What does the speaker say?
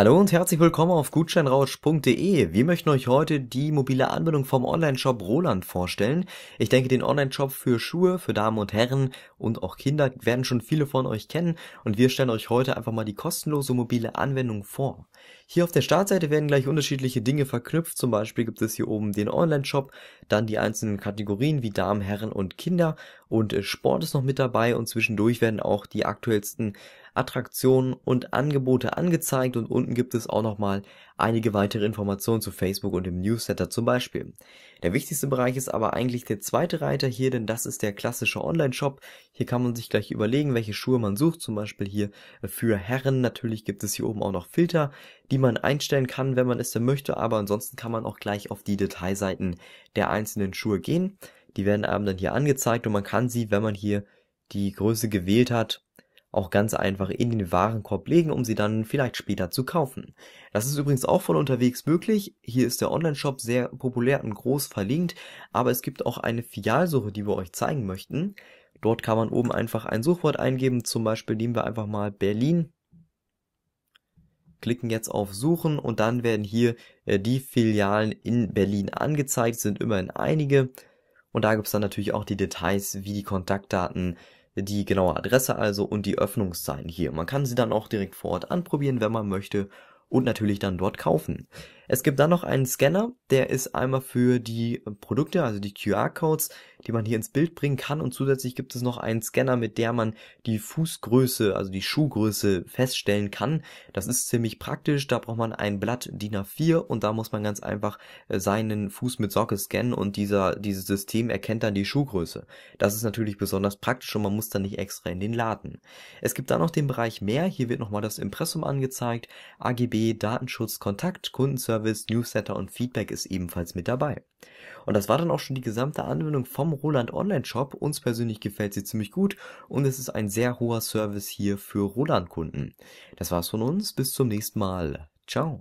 Hallo und herzlich willkommen auf gutscheinrausch.de. Wir möchten euch heute die mobile Anwendung vom Online-Shop Roland vorstellen. Ich denke, den Online-Shop für Schuhe, für Damen und Herren und auch Kinder werden schon viele von euch kennen und wir stellen euch heute einfach mal die kostenlose mobile Anwendung vor. Hier auf der Startseite werden gleich unterschiedliche Dinge verknüpft. Zum Beispiel gibt es hier oben den Online-Shop, dann die einzelnen Kategorien wie Damen, Herren und Kinder und äh, Sport ist noch mit dabei und zwischendurch werden auch die aktuellsten Attraktionen und Angebote angezeigt und unten unten gibt es auch nochmal einige weitere Informationen zu Facebook und dem Newsletter zum Beispiel. Der wichtigste Bereich ist aber eigentlich der zweite Reiter hier, denn das ist der klassische Online-Shop. Hier kann man sich gleich überlegen, welche Schuhe man sucht, zum Beispiel hier für Herren. Natürlich gibt es hier oben auch noch Filter, die man einstellen kann, wenn man es denn möchte, aber ansonsten kann man auch gleich auf die Detailseiten der einzelnen Schuhe gehen. Die werden einem dann hier angezeigt und man kann sie, wenn man hier die Größe gewählt hat, auch ganz einfach in den Warenkorb legen, um sie dann vielleicht später zu kaufen. Das ist übrigens auch von unterwegs möglich. Hier ist der Online-Shop sehr populär und groß verlinkt, aber es gibt auch eine Filialsuche, die wir euch zeigen möchten. Dort kann man oben einfach ein Suchwort eingeben, zum Beispiel nehmen wir einfach mal Berlin, klicken jetzt auf Suchen und dann werden hier äh, die Filialen in Berlin angezeigt, sind immerhin einige. Und da gibt's dann natürlich auch die Details, wie die Kontaktdaten die genaue Adresse also und die Öffnungszeiten hier. Man kann sie dann auch direkt vor Ort anprobieren, wenn man möchte und natürlich dann dort kaufen. Es gibt dann noch einen Scanner, der ist einmal für die Produkte, also die QR-Codes, die man hier ins Bild bringen kann und zusätzlich gibt es noch einen Scanner, mit der man die Fußgröße, also die Schuhgröße feststellen kann. Das ist ziemlich praktisch, da braucht man ein Blatt DIN A4 und da muss man ganz einfach äh, seinen Fuß mit Socke scannen und dieser, dieses System erkennt dann die Schuhgröße. Das ist natürlich besonders praktisch und man muss dann nicht extra in den Laden. Es gibt dann noch den Bereich mehr, hier wird nochmal das Impressum angezeigt, AGB, Datenschutz, Kontakt, Kundenservice, Newsletter und Feedback ist ebenfalls mit dabei. Und das war dann auch schon die gesamte Anwendung vom Roland Online Shop. Uns persönlich gefällt sie ziemlich gut und es ist ein sehr hoher Service hier für Roland Kunden. Das war's von uns. Bis zum nächsten Mal. Ciao.